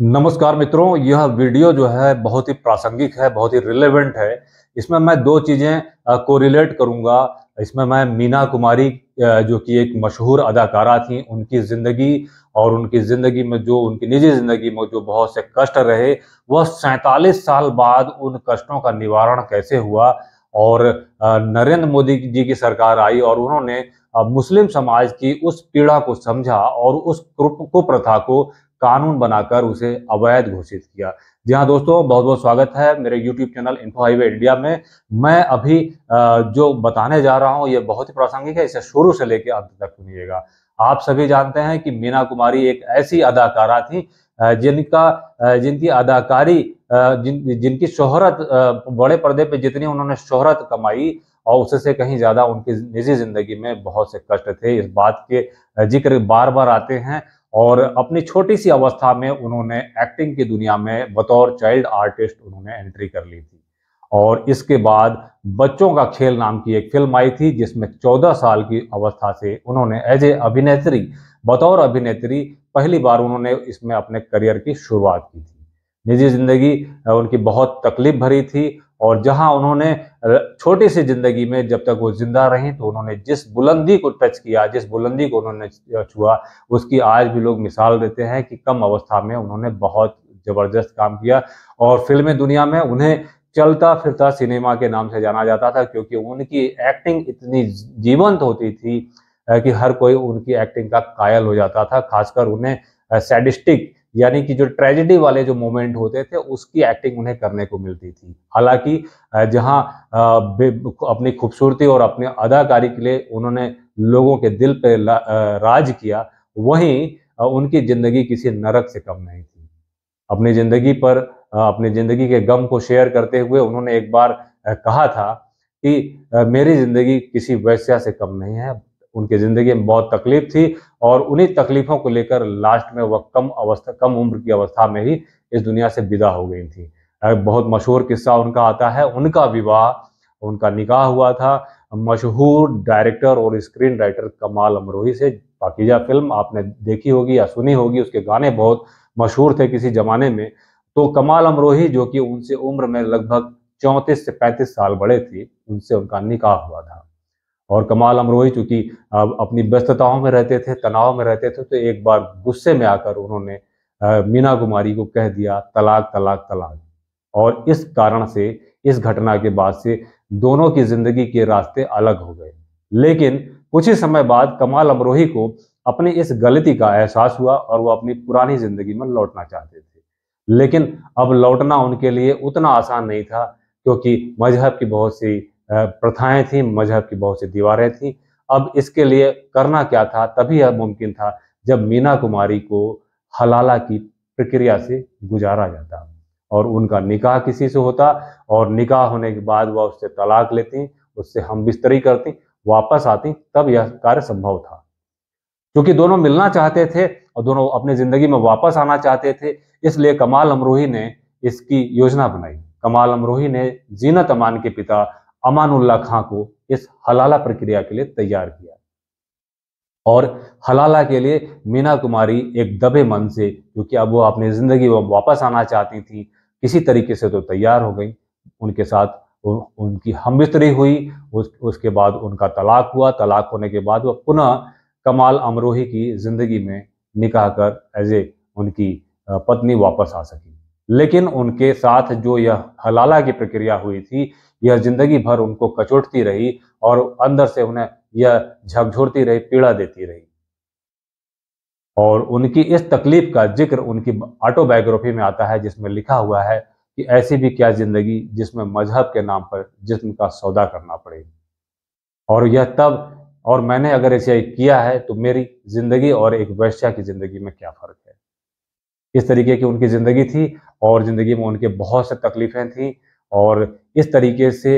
नमस्कार मित्रों यह वीडियो जो है बहुत ही प्रासंगिक है बहुत ही रिलेवेंट है इसमें मैं दो चीज़ें कोरिलेट करूंगा इसमें मैं मीना कुमारी जो कि एक मशहूर अदाकारा थी उनकी ज़िंदगी और उनकी ज़िंदगी में जो उनकी निजी ज़िंदगी में जो बहुत से कष्ट रहे वह सैतालीस साल बाद उन कष्टों का निवारण कैसे हुआ और नरेंद्र मोदी जी की सरकार आई और उन्होंने मुस्लिम समाज की उस पीड़ा को समझा और उस कुप्रथा को कानून बनाकर उसे अवैध घोषित किया जी हाँ दोस्तों बहुत बहुत स्वागत है मेरे YouTube channel info highway India में मैं अभी जो बताने जा रहा हूँ ये बहुत ही प्रासंगिक है इसे शुरू से लेकर अंत तक सुनिएगा आप सभी जानते हैं कि मीना कुमारी एक ऐसी अदाकारा थी जिनका जिनकी अदाकारी जिन जिनकी शोहरत बड़े पर्दे पे जितनी उन्होंने शोहरत कमाई और उससे कहीं ज़्यादा उनकी निजी ज़िंदगी में बहुत से कष्ट थे इस बात के जिक्र बार बार आते हैं और अपनी छोटी सी अवस्था में उन्होंने एक्टिंग की दुनिया में बतौर चाइल्ड आर्टिस्ट उन्होंने एंट्री कर ली थी और इसके बाद बच्चों का खेल नाम की एक फिल्म आई थी जिसमें 14 साल की अवस्था से उन्होंने एज ए अभिनेत्री बतौर अभिनेत्री पहली बार उन्होंने इसमें अपने करियर की शुरुआत की थी निजी ज़िंदगी उनकी बहुत तकलीफ भरी थी और जहां उन्होंने छोटी सी जिंदगी में जब तक वो जिंदा रहे तो उन्होंने जिस बुलंदी को टच किया जिस बुलंदी को उन्होंने छुआ उसकी आज भी लोग मिसाल देते हैं कि कम अवस्था में उन्होंने बहुत जबरदस्त काम किया और फिल्म दुनिया में उन्हें चलता फिरता सिनेमा के नाम से जाना जाता था क्योंकि उनकी एक्टिंग इतनी जीवंत होती थी कि हर कोई उनकी एक्टिंग का कायल हो जाता था खासकर उन्हें सैडिस्टिक यानी कि जो ट्रेजिडी वाले जो मोमेंट होते थे उसकी एक्टिंग उन्हें करने को मिलती थी हालांकि जहां अपनी खूबसूरती और अपने अदाकारी के लिए उन्होंने लोगों के दिल पर राज किया वहीं उनकी जिंदगी किसी नरक से कम नहीं थी अपनी जिंदगी पर अपनी जिंदगी के गम को शेयर करते हुए उन्होंने एक बार कहा था कि मेरी जिंदगी किसी वैश्या से कम नहीं है उनकी ज़िंदगी में बहुत तकलीफ थी और उन्हीं तकलीफ़ों को लेकर लास्ट में वह कम अवस्था कम उम्र की अवस्था में ही इस दुनिया से विदा हो गई थी बहुत मशहूर किस्सा उनका आता है उनका विवाह उनका निकाह हुआ था मशहूर डायरेक्टर और स्क्रीन राइटर कमाल अमरोही से पाकिजा फिल्म आपने देखी होगी या सुनी होगी उसके गाने बहुत मशहूर थे किसी ज़माने में तो कमाल अमरोही जो कि उनसे उम्र में लगभग चौंतीस से पैंतीस साल बड़े थे उनसे उनका निकाह हुआ था और कमाल अमरोही अब अपनी व्यस्तताओं में रहते थे तनाव में रहते थे तो एक बार गुस्से में आकर उन्होंने मीना कुमारी को कह दिया तलाक तलाक तलाक और इस कारण से इस घटना के बाद से दोनों की जिंदगी के रास्ते अलग हो गए लेकिन कुछ ही समय बाद कमाल अमरोही को अपनी इस गलती का एहसास हुआ और वो अपनी पुरानी जिंदगी में लौटना चाहते थे लेकिन अब लौटना उनके लिए उतना आसान नहीं था क्योंकि मजहब की बहुत सी प्रथाएं थी मजहब की बहुत सी दीवारें थी अब इसके लिए करना क्या था तभी यह मुमकिन था जब मीना कुमारी को हलाला की प्रक्रिया से गुजारा जाता और उनका निकाह किसी से होता और निकाह होने के बाद वह उससे तलाक लेती उससे हम बिस्तरी करती वापस आती तब यह कार्य संभव था क्योंकि दोनों मिलना चाहते थे और दोनों अपनी जिंदगी में वापस आना चाहते थे इसलिए कमाल अमरोही ने इसकी योजना बनाई कमाल अमरोही ने जीनत अमान के पिता अमानुल्ला खां को इस हलाला प्रक्रिया के लिए तैयार किया और हलाला के लिए मीना कुमारी एक दबे मन से क्योंकि अब वो अपनी जिंदगी वापस आना चाहती थी किसी तरीके से तो तैयार हो गई उनके साथ उनकी हमबिस्तरी हुई उस, उसके बाद उनका तलाक हुआ तलाक होने के बाद वह पुनः कमाल अमरोही की जिंदगी में निकाह कर एज ए उनकी पत्नी वापस आ सकी लेकिन उनके साथ जो यह हलाला की प्रक्रिया हुई थी यह जिंदगी भर उनको कचोटती रही और अंदर से उन्हें यह झकझोरती रही पीड़ा देती रही और उनकी इस तकलीफ का जिक्र उनकी ऑटोबायोग्राफी में आता है जिसमें लिखा हुआ है कि ऐसी भी क्या जिंदगी जिसमें मजहब के नाम पर जिस्म का सौदा करना पड़े और यह तब और मैंने अगर ऐसे किया है तो मेरी जिंदगी और एक वैश्या की जिंदगी में क्या फर्क है इस तरीके की उनकी जिंदगी थी और जिंदगी में उनके बहुत से तकलीफें थी और इस तरीके से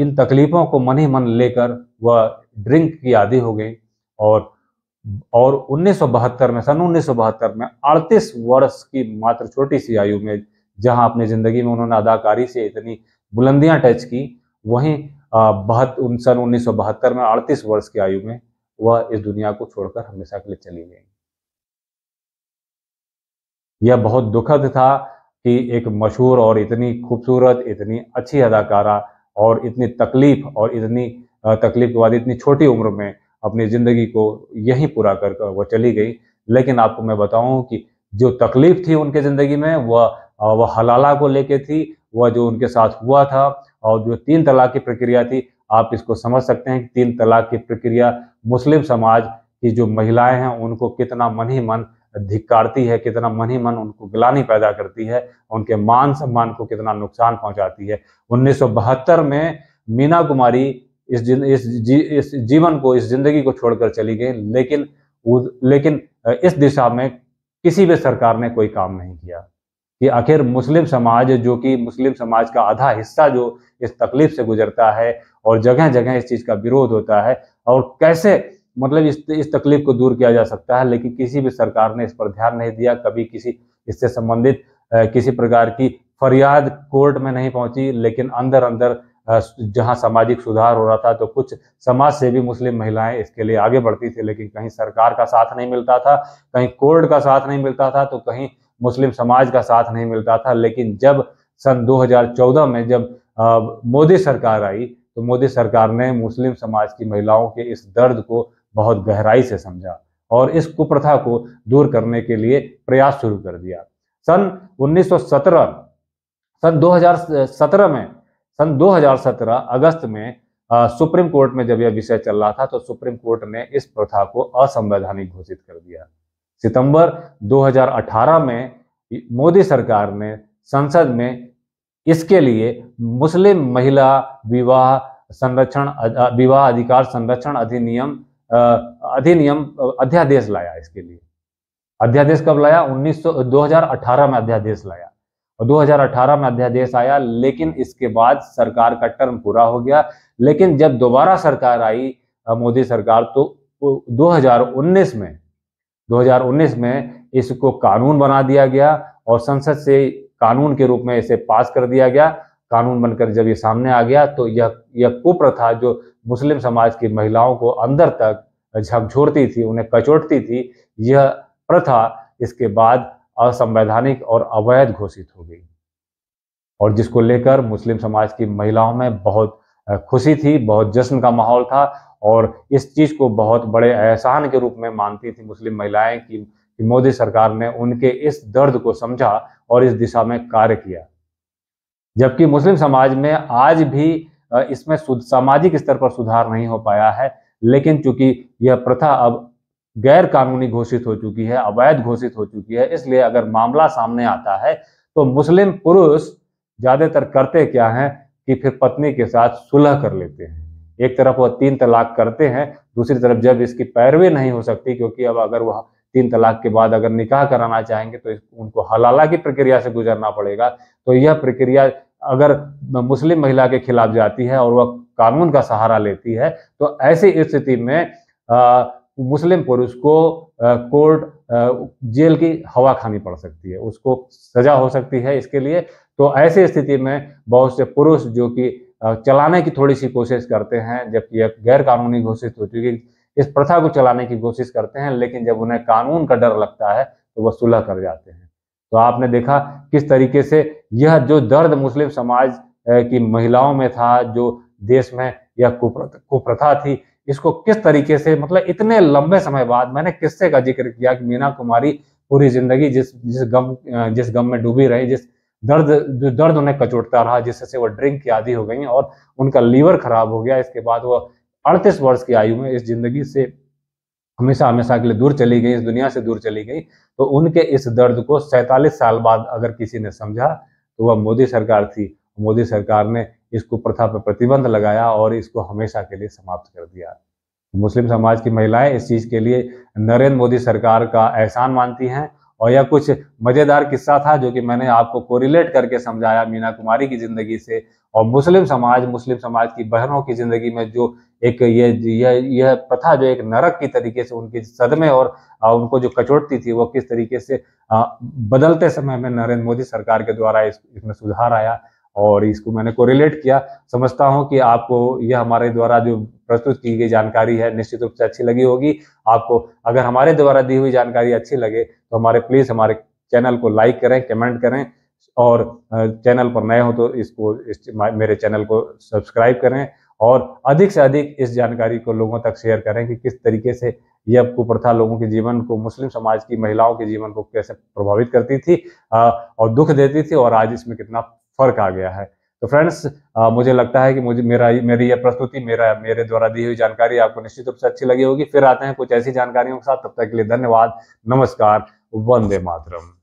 इन तकलीफ़ों को मन ही मन लेकर वह ड्रिंक की आदि हो गई और और 1972 में सन 1972 में 38 वर्ष की मात्र छोटी सी आयु में जहां अपनी ज़िंदगी में उन्होंने अदाकारी से इतनी बुलंदियां टच की वहीं बहत उन सन उन्नीस में 38 वर्ष की आयु में वह इस दुनिया को छोड़कर हमेशा के लिए चली गई यह बहुत दुखद था कि एक मशहूर और इतनी खूबसूरत इतनी अच्छी अदाकारा और इतनी तकलीफ़ और इतनी तकलीफ के बाद इतनी छोटी उम्र में अपनी ज़िंदगी को यही पूरा कर वो चली गई लेकिन आपको मैं बताऊं कि जो तकलीफ थी उनके ज़िंदगी में वह वह हलाला को लेके थी वह जो उनके साथ हुआ था और जो तीन तलाक की प्रक्रिया थी आप इसको समझ सकते हैं कि तीन तलाक की प्रक्रिया मुस्लिम समाज की जो महिलाएं हैं उनको कितना मन ही मन धिक्कारती है कितना मन ही मन उनको गिलानी पैदा करती है उनके मान सम्मान को कितना नुकसान पहुंचाती है उन्नीस में मीना कुमारी इस जिन, इस, जी, इस जीवन को इस जिंदगी को छोड़कर चली गई लेकिन लेकिन इस दिशा में किसी भी सरकार ने कोई काम नहीं किया कि आखिर मुस्लिम समाज जो कि मुस्लिम समाज का आधा हिस्सा जो इस तकलीफ से गुजरता है और जगह जगह इस चीज़ का विरोध होता है और कैसे मतलब इस इस तकलीफ को दूर किया जा सकता है लेकिन किसी भी सरकार ने इस पर ध्यान नहीं दिया कभी किसी इससे संबंधित किसी प्रकार की फरियाद कोर्ट में नहीं पहुंची लेकिन अंदर अंदर जहां सामाजिक सुधार हो रहा था तो कुछ समाज से भी मुस्लिम महिलाएं इसके लिए आगे बढ़ती थी लेकिन कहीं सरकार का साथ नहीं मिलता था कहीं कोर्ट का साथ नहीं मिलता था तो कहीं मुस्लिम समाज का साथ नहीं मिलता था लेकिन जब सन 2014 में जब मोदी सरकार आई तो मोदी सरकार ने मुस्लिम समाज की महिलाओं के इस दर्द को बहुत गहराई से समझा और इस कुप्रथा को दूर करने के लिए प्रयास शुरू कर दिया सन 1917 सन 2017 में सन 2017 अगस्त में आ, सुप्रीम कोर्ट में जब यह विषय चल रहा था तो सुप्रीम कोर्ट ने इस प्रथा को असंवैधानिक घोषित कर दिया सितंबर 2018 में मोदी सरकार ने संसद में इसके लिए मुस्लिम महिला विवाह संरक्षण विवाह अधिकार संरक्षण अधिनियम अधिनियम अध्यादेश लाया इसके लिए अध्यादेश कब लाया 1900 2018 में अध्यादेश लाया और 2018 में अध्यादेश आया लेकिन इसके बाद सरकार का टर्म पूरा हो गया लेकिन जब दोबारा सरकार आई मोदी सरकार तो 2019 में 2019 में इसको कानून बना दिया गया और संसद से कानून के रूप में इसे पास कर दिया गया कानून बनकर जब ये सामने आ गया तो यह यह कुप्रथा जो मुस्लिम समाज की महिलाओं को अंदर तक झकझोरती थी उन्हें कचोटती थी यह प्रथा इसके बाद असंवैधानिक और अवैध घोषित हो गई और जिसको लेकर मुस्लिम समाज की महिलाओं में बहुत खुशी थी बहुत जश्न का माहौल था और इस चीज़ को बहुत बड़े एहसान के रूप में मानती थी मुस्लिम महिलाएं कि, कि मोदी सरकार ने उनके इस दर्द को समझा और इस दिशा में कार्य किया जबकि मुस्लिम समाज में आज भी इसमें सामाजिक स्तर पर सुधार नहीं हो पाया है लेकिन चूंकि यह प्रथा अब गैर कानूनी घोषित हो चुकी है अवैध घोषित हो चुकी है इसलिए अगर मामला सामने आता है तो मुस्लिम पुरुष ज्यादातर करते क्या हैं कि फिर पत्नी के साथ सुलह कर लेते हैं एक तरफ वह तीन तलाक करते हैं दूसरी तरफ जब इसकी पैरवी नहीं हो सकती क्योंकि अब अगर वह तीन तलाक के बाद अगर निकाह कराना चाहेंगे तो उनको हलाला की प्रक्रिया से गुजरना पड़ेगा तो यह प्रक्रिया अगर मुस्लिम महिला के खिलाफ जाती है और वह कानून का सहारा लेती है तो ऐसी स्थिति में आ, मुस्लिम पुरुष को कोर्ट जेल की हवा खानी पड़ सकती है उसको सजा हो सकती है इसके लिए तो ऐसी स्थिति में बहुत से पुरुष जो कि चलाने की थोड़ी सी कोशिश करते हैं जबकि यह गैर कानूनी घोषित हो चुकी इस प्रथा को चलाने की कोशिश करते हैं लेकिन जब उन्हें कानून का डर लगता है तो वह सुलह कर जाते हैं तो आपने देखा किस तरीके से यह जो दर्द मुस्लिम समाज की महिलाओं में था जो देश में यह कुप्रथा थी इसको किस तरीके से मतलब इतने लंबे समय बाद मैंने किस्से का जिक्र किया कि मीना कुमारी पूरी जिंदगी जिस जिस गम जिस गम में डूबी रही जिस दर्द जो दर्द उन्हें कचोटता रहा जिससे वो ड्रिंक की आदि हो गई और उनका लीवर खराब हो गया इसके बाद वो अड़तीस वर्ष की आयु में इस जिंदगी से हमेशा हमेशा के लिए दूर चली गई इस दुनिया से दूर चली गई तो उनके इस दर्द को सैतालीस साल बाद अगर किसी ने समझा तो वह मोदी सरकार थी मोदी सरकार ने इसको प्रथा पर प्रतिबंध लगाया और इसको हमेशा के लिए समाप्त कर दिया मुस्लिम समाज की महिलाएं इस चीज के लिए नरेंद्र मोदी सरकार का एहसान मानती हैं और यह कुछ मजेदार किस्सा था जो कि मैंने आपको कोरिलेट करके समझाया मीना कुमारी की जिंदगी से और मुस्लिम समाज मुस्लिम समाज की बहनों की जिंदगी में जो एक ये यह यह प्रथा जो एक नरक की तरीके से उनके सदमे और उनको जो कचोटती थी वो किस तरीके से बदलते समय में नरेंद्र मोदी सरकार के द्वारा इस, इसमें सुधार आया और इसको मैंने कोरिलेट किया समझता हूँ कि आपको यह हमारे द्वारा जो प्रस्तुत की गई जानकारी है निश्चित रूप से अच्छी लगी होगी आपको अगर हमारे द्वारा दी हुई जानकारी अच्छी लगे तो हमारे प्लीज़ हमारे चैनल को लाइक करें कमेंट करें और चैनल पर नए हो तो इसको इस मेरे चैनल को सब्सक्राइब करें और अधिक से अधिक इस जानकारी को लोगों तक शेयर करें कि किस तरीके से यह कुप्रथा लोगों के जीवन को मुस्लिम समाज की महिलाओं के जीवन को कैसे प्रभावित करती थी और दुख देती थी और आज इसमें कितना फर्क आ गया है तो फ्रेंड्स मुझे लगता है कि मुझे मेरा मेरी यह प्रस्तुति मेरा मेरे द्वारा दी हुई जानकारी आपको निश्चित रूप से अच्छी लगी होगी फिर आते हैं कुछ ऐसी जानकारियों के साथ तब तक के लिए धन्यवाद नमस्कार वंदे मातरम